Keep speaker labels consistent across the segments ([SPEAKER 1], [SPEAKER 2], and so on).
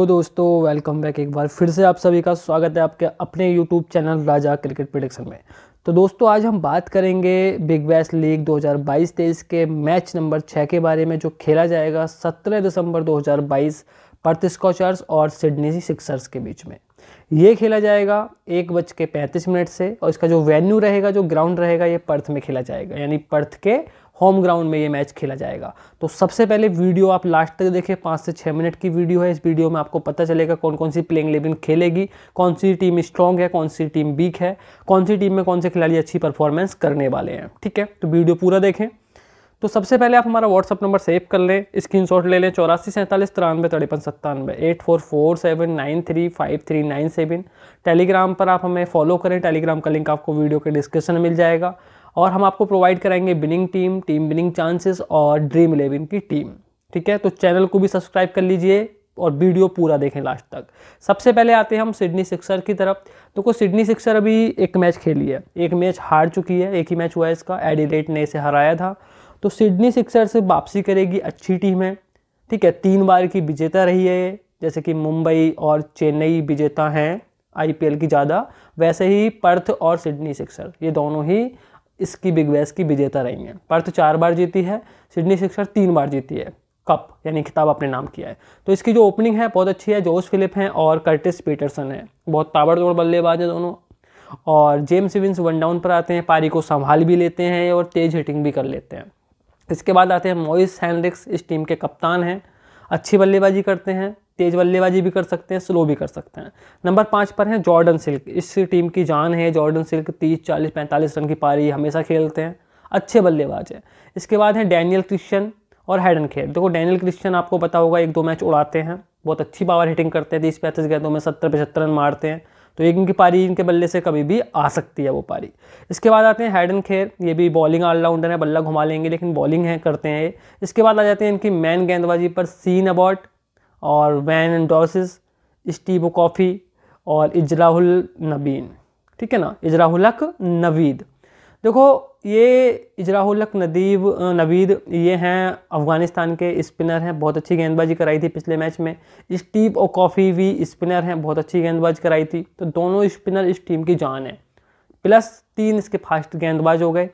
[SPEAKER 1] तो दोस्तों welcome back एक बार फिर से आप सभी का स्वागत है आपके अपने YouTube channel Raja cricket prediction में तो दोस्तों आज हम बात करेंगे बिग बैस लीग 2022-23 के मैच नंबर छः के बारे में जो खेला जाएगा 17 दिसंबर 2022 बाईस स्कॉचर्स और सिडनी सिक्सर्स के बीच में ये खेला जाएगा एक बज के पैंतीस मिनट से और इसका जो वेन्यू रहेगा जो ग्राउंड रहेगा ये पर्थ में खेला जाएगा यानी पर्थ के होम ग्राउंड में ये मैच खेला जाएगा तो सबसे पहले वीडियो आप लास्ट तक देखें पाँच से छः मिनट की वीडियो है इस वीडियो में आपको पता चलेगा कौन कौन सी प्लेइंग इलेवन खेलेगी कौन सी टीम स्ट्रॉन्ग है कौन सी टीम वीक है कौन सी टीम में कौन से खिलाड़ी अच्छी परफॉर्मेंस करने वाले हैं ठीक है तो वीडियो पूरा देखें तो सबसे पहले आप हमारा व्हाट्सअप नंबर सेव कर लें स्क्रीन शॉट ले लें चौरासी सैंतालीस तिरानवे तिरपन सत्तानवे eight four four seven nine three five three nine seven Telegram पर आप हमें फॉलो करें टेलीग्राम का लिंक आपको वीडियो के डिस्क्रिप्शन में मिल जाएगा और हम आपको प्रोवाइड कराएंगे winning team team winning chances और ड्रीम इलेवन की टीम ठीक है तो चैनल को भी सब्सक्राइब कर लीजिए और वीडियो पूरा देखें लास्ट तक सबसे पहले आते हैं हम सिडनी सिक्सर की तरफ तो को सिडनी सिक्सर अभी एक मैच खेली है एक मैच हार चुकी है एक ही मैच हुआ है इसका एडिलेट ने इसे हराया था तो सिडनी सिक्सर से वापसी करेगी अच्छी टीम है ठीक है तीन बार की विजेता रही है जैसे कि मुंबई और चेन्नई विजेता हैं आईपीएल की ज़्यादा वैसे ही पर्थ और सिडनी सिक्सर ये दोनों ही इसकी बिग बैस की विजेता रही हैं पर्थ चार बार जीती है सिडनी सिक्सर तीन बार जीती है कप यानी खिताब अपने नाम किया है तो इसकी जो ओपनिंग है बहुत अच्छी है जोश फिलिप हैं और कर्टिस पीटरसन है बहुत ताबड़तोड़ बल्लेबाज है दोनों और जेम्स विंस वन डाउन पर आते हैं पारी को संभाल भी लेते हैं और तेज़ हिटिंग भी कर लेते हैं इसके बाद आते हैं मोइस हैंड्रिक्स इस टीम के कप्तान हैं अच्छी बल्लेबाजी करते हैं तेज बल्लेबाजी भी कर सकते हैं स्लो भी कर सकते हैं नंबर पाँच पर हैं जॉर्डन सिल्क इस टीम की जान है जॉर्डन सिल्क तीस चालीस पैंतालीस रन की पारी हमेशा खेलते हैं अच्छे बल्लेबाज हैं इसके बाद हैं डैनियल क्रिश्चन और हैडन खेर देखो डैनियल क्रिश्चन आपको पता होगा एक दो मैच उड़ाते हैं बहुत अच्छी पावर हिटिंग करते हैं तीस पैंतीस गेंदों में सत्तर पचहत्तर रन मारते हैं तो एक इनकी पारी इनके बल्ले से कभी भी आ सकती है वो पारी इसके बाद आते हैं हैडन खेर ये भी बॉलिंग ऑलराउंडर है बल्ला घुमा लेंगे लेकिन बॉलिंग है करते हैं इसके बाद आ जाते हैं इनकी मैन गेंदबाजी पर सीन अबॉट और वैन डॉसिस स्टीव कॉफ़ी और इजराहुल नबीन ठीक है ना इजराहुलक नवीद देखो ये इजराहुलक नदीब नवीद ये हैं अफ़गानिस्तान के स्पिनर हैं बहुत अच्छी गेंदबाजी कराई थी पिछले मैच में स्टीव और कॉफ़ी भी स्पिनर हैं बहुत अच्छी गेंदबाजी कराई थी तो दोनों स्पिनर इस टीम की जान है प्लस तीन इसके फास्ट गेंदबाज हो गए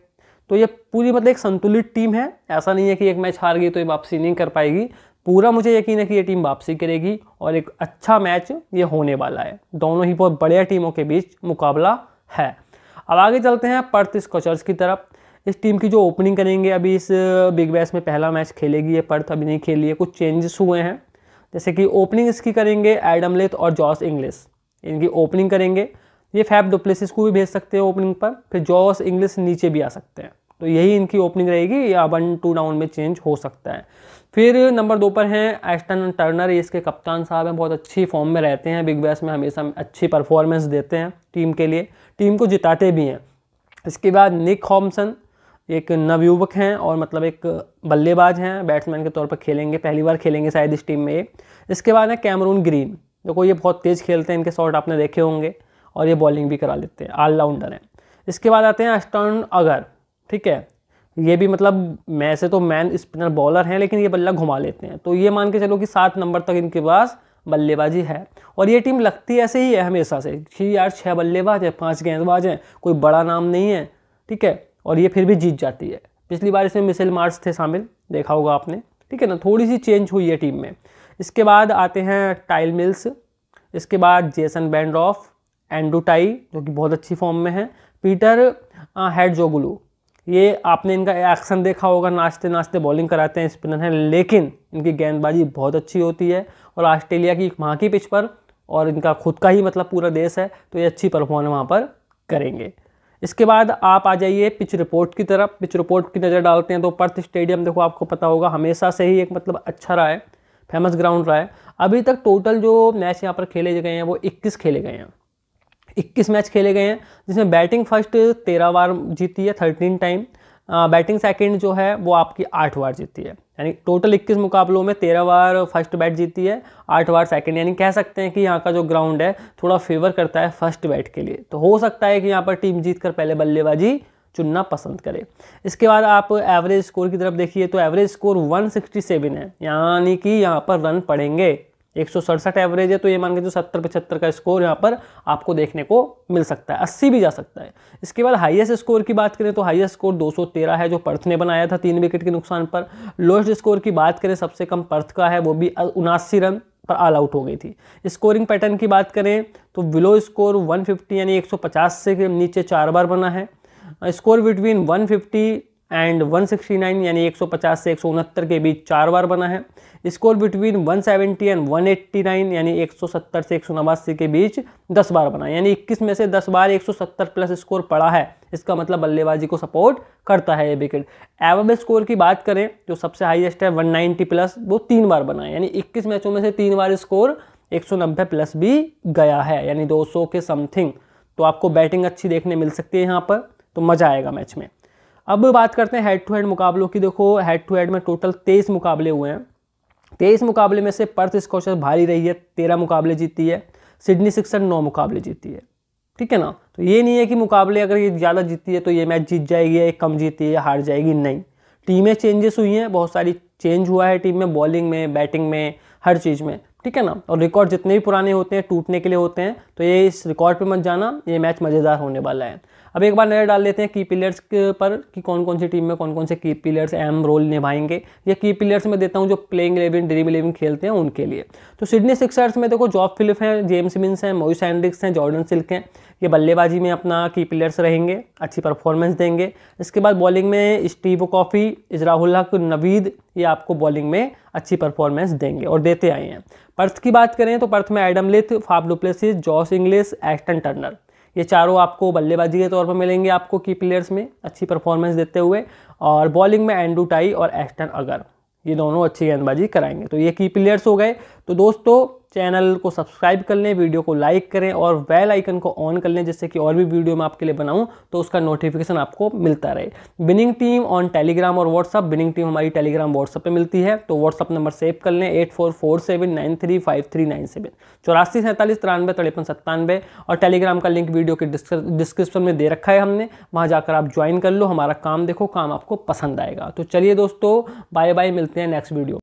[SPEAKER 1] तो ये पूरी मतलब एक संतुलित टीम है ऐसा नहीं है कि एक मैच हार गई तो ये वापसी नहीं कर पाएगी पूरा मुझे यकीन है कि ये टीम वापसी करेगी और एक अच्छा मैच ये होने वाला है दोनों ही बहुत बढ़िया टीमों के बीच मुकाबला है अब आगे चलते हैं पर्थ स्कॉचर्स की तरफ इस टीम की जो ओपनिंग करेंगे अभी इस बिग बैश में पहला मैच खेलेगी ये पर्थ अभी नहीं खेली है कुछ चेंजेस हुए हैं जैसे कि ओपनिंग इसकी करेंगे एडम लेथ और जॉस इंग्लिस इनकी ओपनिंग करेंगे ये फैप डुप्लेसिस को भी भेज सकते हैं ओपनिंग पर फिर जॉस इंग्लिस नीचे भी आ सकते हैं तो यही इनकी ओपनिंग रहेगी या वन टू डाउन में चेंज हो सकता है फिर नंबर दो पर हैं एस्टन टर्नर इसके कप्तान साहब हैं बहुत अच्छी फॉर्म में रहते हैं बिग बैस में हमेशा अच्छी परफॉर्मेंस देते हैं टीम के लिए टीम को जिताते भी हैं इसके बाद निक हॉमसन एक नवयुवक हैं और मतलब एक बल्लेबाज हैं बैट्समैन के तौर पर खेलेंगे पहली बार खेलेंगे शायद इस टीम में ये इसके बाद है कैमरून ग्रीन देखो ये बहुत तेज़ खेलते हैं इनके शॉट आपने देखे होंगे और ये बॉलिंग भी करा लेते हैं ऑलराउंडर हैं इसके बाद आते हैं अस्टर्न अगर ठीक है ये भी मतलब मैं से तो मैन स्पिनर बॉलर हैं लेकिन ये बल्ला घुमा लेते हैं तो ये मान के चलो कि सात नंबर तक इनके पास बल्लेबाजी है और ये टीम लगती ऐसे ही है हमेशा से कि यार छः बल्लेबाज हैं पाँच गेंदबाज हैं कोई बड़ा नाम नहीं है ठीक है और ये फिर भी जीत जाती है पिछली बार इसमें मिसेल मार्च थे शामिल देखा होगा आपने ठीक है ना थोड़ी सी चेंज हुई है टीम में इसके बाद आते हैं टाइल मिल्स इसके बाद जेसन बैंड्रॉफ एंडू टाई जो कि बहुत अच्छी फॉर्म में है पीटर हेड जोगुलू ये आपने इनका एक्शन देखा होगा नाचते नाचते बॉलिंग कराते हैं स्पिनर हैं लेकिन इनकी गेंदबाजी बहुत अच्छी होती है और ऑस्ट्रेलिया की वहाँ की पिच पर और इनका खुद का ही मतलब पूरा देश है तो ये अच्छी परफॉर्मेंस वहाँ पर करेंगे इसके बाद आप आ जाइए पिच रिपोर्ट की तरफ पिच रिपोर्ट की नज़र डालते हैं तो पर्थ स्टेडियम देखो आपको पता होगा हमेशा से ही एक मतलब अच्छा रहा है फेमस ग्राउंड रहा है अभी तक टोटल जो मैच यहाँ पर खेले गए हैं वो 21 खेले गए हैं इक्कीस मैच खेले गए हैं जिसमें बैटिंग फर्स्ट तेरह बार जीती है थर्टीन टाइम बैटिंग सेकंड जो है वो आपकी आठ बार जीती है यानी टोटल 21 मुकाबलों में तेरह बार फर्स्ट बैट जीती है आठ बार सेकंड यानी कह सकते हैं कि यहाँ का जो ग्राउंड है थोड़ा फेवर करता है फर्स्ट बैट के लिए तो हो सकता है कि यहाँ पर टीम जीत कर पहले बल्लेबाजी चुनना पसंद करें इसके बाद आप एवरेज स्कोर की तरफ देखिए तो एवरेज स्कोर 167 है यानी कि यहाँ पर रन पड़ेंगे एक एवरेज है तो ये मान के जो सत्तर पचहत्तर का स्कोर यहाँ पर आपको देखने को मिल सकता है अस्सी भी जा सकता है इसके बाद हाईएस्ट स्कोर की बात करें तो हाईएस्ट स्कोर 213 है जो पर्थ ने बनाया था तीन विकेट के नुकसान पर लोएस्ट स्कोर की बात करें सबसे कम पर्थ का है वो भी उनासी रन पर ऑल आउट हो गई थी स्कोरिंग पैटर्न की बात करें तो विलो स्कोर वन यानी एक से नीचे चार बार बना है स्कोर बिटवीन वन एंड 169 यानी 150 से एक के बीच चार बार बना है स्कोर बिटवीन 170 एंड 189 यानी 170 से एक के बीच 10 बार बना यानी 21 में से 10 बार 170 प्लस स्कोर पड़ा है इसका मतलब बल्लेबाजी को सपोर्ट करता है ये विकेट एवरेज स्कोर की बात करें जो सबसे हाईएस्ट है 190 प्लस वो तीन बार बना है यानी इक्कीस मैचों में से तीन बार स्कोर एक प्लस भी गया है यानी दो के समथिंग तो आपको बैटिंग अच्छी देखने मिल सकती है यहाँ पर तो मज़ा आएगा मैच में अब बात करते हैं हेड टू हेड मुकाबलों की देखो हेड टू हेड में टोटल तेईस मुकाबले हुए हैं तेईस मुकाबले में से पर्थ स्कॉशर भारी रही है तेरह मुकाबले जीती है सिडनी सिक्सर नौ मुकाबले जीती है ठीक है ना तो ये नहीं है कि मुकाबले अगर ये ज़्यादा जीती है तो ये मैच जीत जाएगी या कम जीती है या हार जाएगी नहीं टीमें चेंजेस हुई हैं बहुत सारी चेंज हुआ है टीम में बॉलिंग में बैटिंग में हर चीज़ में ठीक है ना और रिकॉर्ड जितने भी पुराने होते हैं टूटने के लिए होते हैं तो ये इस रिकॉर्ड पे मत जाना ये मैच मज़ेदार होने वाला है अब एक बार नज़र डाल देते हैं की प्लेयर्स पर कि कौन कौन सी टीम में कौन कौन से की प्लेयर्स अहम रोल निभाएंगे या की प्लेयर्स में देता हूँ जो प्लेइंग इलेवन ड्रीम इलेवन खेलते हैं उनके लिए तो सिडनी सिक्सर्स में देखो जॉब फिलिप हैं जेम्स मिन्स हैं मोइस एंड्रिक्स हैं जॉर्डन सिल्क हैं ये बल्लेबाजी में अपना की प्लेयर्स रहेंगे अच्छी परफॉर्मेंस देंगे इसके बाद बॉलिंग में स्टीव कॉफ़ी इजराहुल हक नवीद ये आपको बॉलिंग में अच्छी परफॉर्मेंस देंगे और देते आए हैं पर्थ की बात करें तो पर्थ में Adam Lyth Faf du Plessis Josh Inglis Ashton Turner ये चारों आपको बल्लेबाजी के तौर पर मिलेंगे आपको की प्लेयर्स में अच्छी परफॉर्मेंस देते हुए और बॉलिंग में एंडू टाई और एस्टन अगर ये दोनों अच्छी गेंदबाजी कराएंगे तो ये की प्लेयर्स हो गए तो दोस्तों चैनल को सब्सक्राइब कर लें वीडियो को लाइक करें और बेल आइकन को ऑन कर लें जिससे कि और भी वीडियो मैं आपके लिए बनाऊं तो उसका नोटिफिकेशन आपको मिलता रहे बिनिंग टीम ऑन टेलीग्राम और व्हाट्सअप बिनिंग टीम हमारी टेलीग्राम व्हाट्सअप पे मिलती है तो व्हाट्सअप नंबर सेव कर लें eight four four seven nine three five three nine seven चौरासी सैंतालीस तिरानवे तिरपन सत्तानवे और टेलीग्राम का लिंक वीडियो के डिस्क्रिप्शन में दे रखा है हमने वहाँ जाकर आप ज्वाइन कर लो हमारा काम देखो काम आपको पसंद आएगा तो चलिए दोस्तों बाय बाय मिलते हैं नेक्स्ट वीडियो